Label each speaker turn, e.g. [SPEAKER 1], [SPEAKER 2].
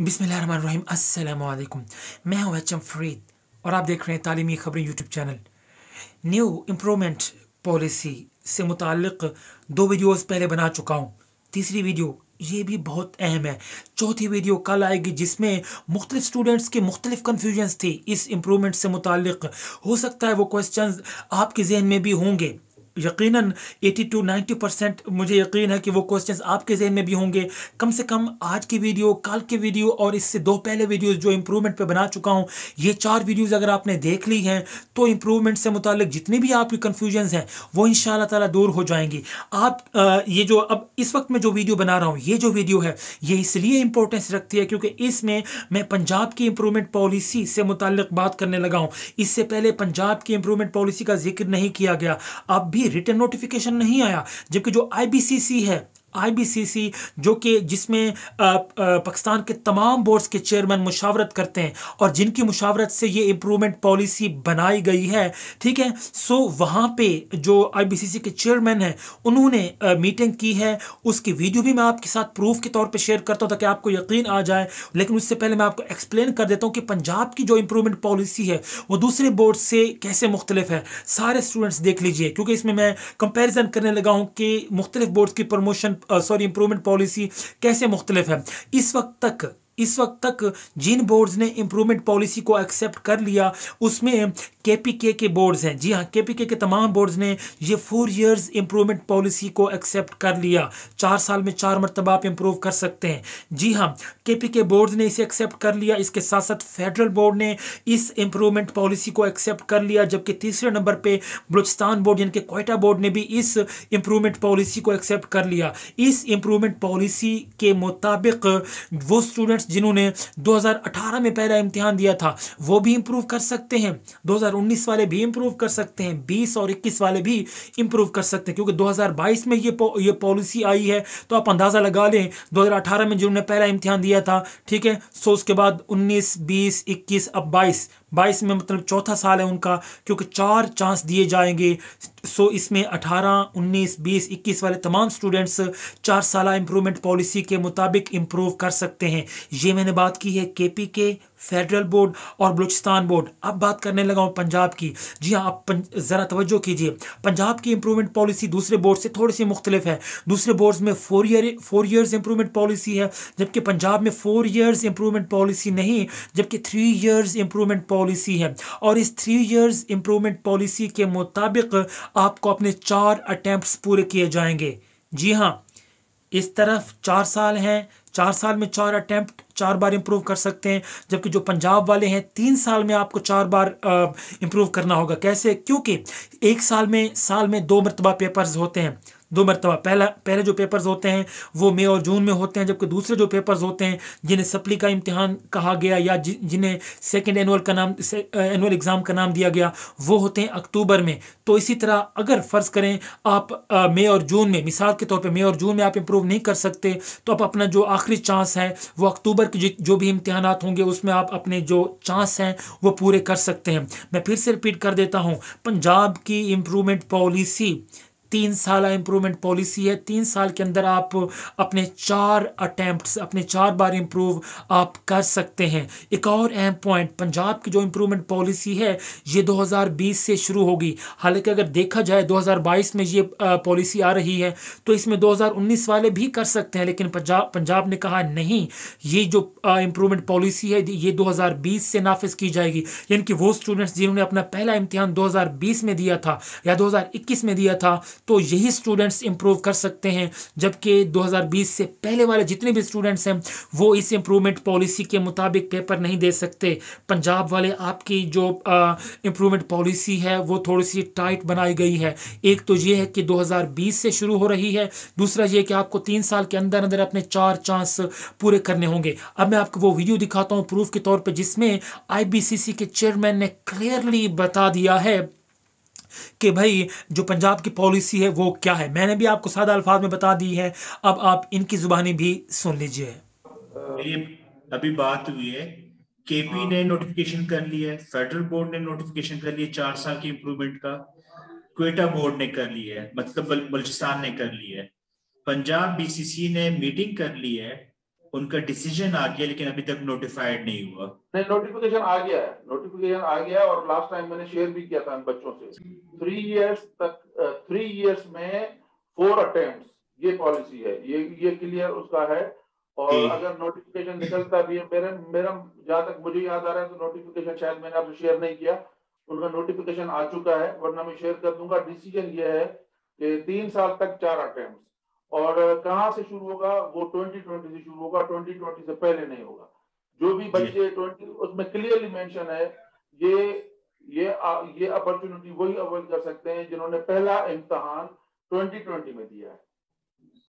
[SPEAKER 1] बिसमीम मैं हूं एच एम फरीद और आप देख रहे हैं Taleemi Khabrein YouTube channel new improvement policy से मुतक दो वीडियोस पहले बना चुका हूं तीसरी वीडियो ये भी बहुत अहम है चौथी वीडियो कल आएगी जिसमें मुख्तलिफ स्टूडेंट्स के मुख्तलिफ कन्फ्यूजन्स थी इस इम्प्रूवमेंट से मुतक हो सकता है वो क्वेश्चन आपके जहन में भी होंगे यकीनन 80 टू 90 परसेंट मुझे यकीन है कि वो क्वेश्चंस आपके जहन में भी होंगे कम से कम आज की वीडियो कल की वीडियो और इससे दो पहले वीडियोस जो इम्प्रूवमेंट पे बना चुका हूँ ये चार वीडियोस अगर आपने देख ली हैं तो इम्प्रूवमेंट से मुतल जितनी भी आपकी कन्फ्यूजन्स हैं वो इन ताला दूर हो जाएंगी आप आ, ये जो अब इस वक्त मैं जो वीडियो बना रहा हूँ ये जो वीडियो है ये इसलिए इंपॉर्टेंस रखती है क्योंकि इसमें मैं पंजाब की इम्प्रूवमेंट पॉलिसी से मुतल बात करने लगा हूँ इससे पहले पंजाब की इम्प्रूवमेंट पॉलिसी का जिक्र नहीं किया गया अब भी रिटर्न नोटिफिकेशन नहीं आया जबकि जो आई है सी जो कि जिसमें पाकिस्तान के तमाम बोर्ड्स के चेयरमैन मुशावरत करते हैं और जिनकी मुशावरत से ये इम्प्रूवमेंट पॉलिसी बनाई गई है ठीक है सो वहाँ पे जो सी के चेयरमैन हैं उन्होंने मीटिंग की है उसकी वीडियो भी मैं आपके साथ प्रूफ के तौर पर शेयर करता हूँ ताकि आपको यकीन आ जाए लेकिन उससे पहले मैं आपको एक्सप्लेन कर देता हूँ कि पंजाब की जो इम्प्रूवमेंट पॉलिसी है वो दूसरे बोर्ड से कैसे मुख्तलिफ है सारे स्टूडेंट्स देख लीजिए क्योंकि इसमें मैं कंपेरिजन करने लगा हूँ कि मुख्तलिफ बोर्ड्स की प्रमोशन سوری امپرومنٹ پالیسی کیسے مختلف ہے اس وقت تک इस वक्त तक जिन बोर्ड्स ने इम्प्रूवमेंट पॉलिसी को एक्सेप्ट कर लिया उसमें के पी के के बोर्ड्स हैं जी हाँ के पी के के तमाम बोर्ड्स ने ये फोर इयर्स इम्प्रूवमेंट पॉलिसी को एक्सेप्ट कर लिया चार साल में चार मरतबा आप इम्प्रूव कर सकते हैं जी हाँ के पी के बोर्ड्स ने इसे एक्सेप्ट कर लिया इसके साथ साथ फेडरल बोर्ड ने इस इम्प्रूवमेंट पॉलिसी को एक्सेप्ट कर लिया जबकि तीसरे नंबर पर बलूचिस्तान बोर्ड यानी कि कोयटा बोर्ड ने भी इस इम्प्रूवमेंट पॉलिसी को एक्सेप्ट कर लिया इस इम्प्रूवमेंट पॉलिसी के मुताबिक वो स्टूडेंट स्टूडेंट्स जिन्होंने 2018 में पहला इम्तिहान दिया था वो भी इम्प्रूव कर सकते हैं 2019 वाले भी इम्प्रूव कर सकते हैं 20 और 21 वाले भी इम्प्रूव कर सकते हैं क्योंकि 2022 में ये पो, ये पॉलिसी आई है तो आप अंदाज़ा लगा लें 2018 में जिन्होंने पहला इम्तिहान दिया था ठीक है सो उसके बाद उन्नीस बीस इक्कीस अब बाईस बाईस में मतलब चौथा साल है उनका क्योंकि चार चांस दिए जाएंगे सो इसमें अठारह उन्नीस बीस इक्कीस वाले तमाम स्टूडेंट्स चार साल इम्प्रूवमेंट पॉलिसी के मुताबिक इम्प्रूव कर सकते हैं ये मैंने बात की है के पी के फेडरल बोर्ड और बलूचिस्तान बोर्ड अब बात करने लगा हूँ पंजाब की जी हाँ आप ज़रा तवज्जो कीजिए पंजाब की इंप्रूवमेंट पॉलिसी दूसरे बोर्ड से थोड़ी सी मुख्तलिफ है दूसरे बोर्ड्स में four year four years improvement policy है जबकि पंजाब में फोर ईयर्स इंप्रूवमेंट पॉलिसी नहीं जबकि थ्री ईयर्स इंप्रूवमेंट पॉलिसी है और इस थ्री ईयर्स इंप्रूवमेंट पॉलिसी के मुताबिक आपको अपने चार अटैम्प्ट पूरे किए जाएंगे जी हाँ इस तरफ चार साल हैं चार साल में चार अटैम्प्ट चार बार इंप्रूव कर सकते हैं जबकि जो पंजाब वाले हैं तीन साल में आपको चार बार इंप्रूव करना होगा कैसे क्योंकि एक साल में साल में दो मरतबा पेपर्स होते हैं दो मरतबा पहला पहले जो पेपर्स होते हैं वो मई और जून में होते हैं जबकि दूसरे जो पेपर्स होते हैं जिन्हें सप्ली का इम्तहान कहा गया या जिन्हें सेकेंड एनुअल का नाम एनुअल एग्ज़ाम का नाम दिया गया वो होते हैं अक्टूबर में तो इसी तरह अगर फ़र्ज़ करें आप मई और जून में मिसाल के तौर पर मई और जून में आप इम्प्रूव नहीं कर सकते तो आप अपना जो आखिरी चांस है वो अक्टूबर के जो भी इम्तहान होंगे उसमें आप अपने जो चांस हैं वो पूरे कर सकते हैं मैं फिर से रिपीट कर देता हूँ पंजाब की इम्प्रूवमेंट पॉलिसी तीन साल इम्प्रूवमेंट पॉलिसी है तीन साल के अंदर आप अपने चार अटैम्प्ट अपने चार बार इम्प्रूव आप कर सकते हैं एक और अहम पॉइंट पंजाब की जो इम्प्रूवमेंट पॉलिसी है ये 2020 से शुरू होगी हालांकि अगर देखा जाए 2022 में ये पॉलिसी आ रही है तो इसमें 2019 वाले भी कर सकते हैं लेकिन पंजाब पंजाब ने कहा नहीं ये जो इम्प्रूवमेंट पॉलिसी है ये दो से नाफिज की जाएगी यानी कि वो स्टूडेंट्स जिन्होंने अपना पहला इम्तहान दो में दिया था या दो में दिया था तो यही स्टूडेंट्स इम्प्रूव कर सकते हैं जबकि 2020 से पहले वाले जितने भी स्टूडेंट्स हैं वो इस इम्प्रूवमेंट पॉलिसी के मुताबिक पेपर नहीं दे सकते पंजाब वाले आपकी जो इम्प्रूवमेंट पॉलिसी है वो थोड़ी सी टाइट बनाई गई है एक तो ये है कि 2020 से शुरू हो रही है दूसरा ये कि आपको तीन साल के अंदर अंदर अपने चार चांस पूरे करने होंगे अब मैं आपको वो वीडियो दिखाता हूँ प्रूफ के तौर पर जिसमें आई के चेयरमैन ने क्लियरली बता दिया है कि भाई जो पंजाब की पॉलिसी है वो क्या है मैंने भी आपको सादा अल्फाज में बता दी है अब आप इनकी जुबानी भी सुन लीजिए अभी बात हुई है केपी ने नोटिफिकेशन हाँ। कर लिया है फेडरल बोर्ड ने नोटिफिकेशन कर लिया चार साल की इंप्रूवमेंट का क्वेटा बोर्ड ने कर लिया है मतलब बलुचिस्तान ने कर लिया है पंजाब बीसीसी ने मीटिंग कर ली है मतलब उनका डिसीजन आ गया लेकिन अभी तक नोटिफाइड नहीं हुआ
[SPEAKER 2] नहीं नोटिफिकेशन आ गया है नोटिफिकेशन आ गया और लास्ट टाइम मैंने शेयर भी किया था बच्चों से थ्री इयर्स तक थ्री इयर्स में फोर अटेम्प्ट ये पॉलिसी है ये ये क्लियर उसका है और अगर नोटिफिकेशन निकलता भी है मेरे मेरा जहां तक मुझे याद आ रहा है तो नोटिफिकेशन शायद मैंने आपसे शेयर नहीं किया उनका नोटिफिकेशन आ चुका है वरना मैं शेयर कर दूंगा डिसीजन ये है कि तीन साल तक चार अटेम्प्ट और कहाँ से शुरू होगा वो ट्वेंटी ट्वेंटी से शुरू होगा ट्वेंटी ट्वेंटी से पहले नहीं होगा जो भी बच्चे ट्वेंटी उसमें क्लियरली मेंशन है ये ये आ, ये अपॉर्चुनिटी वही अवॉइड कर सकते हैं जिन्होंने पहला इम्तहान 2020 में दिया है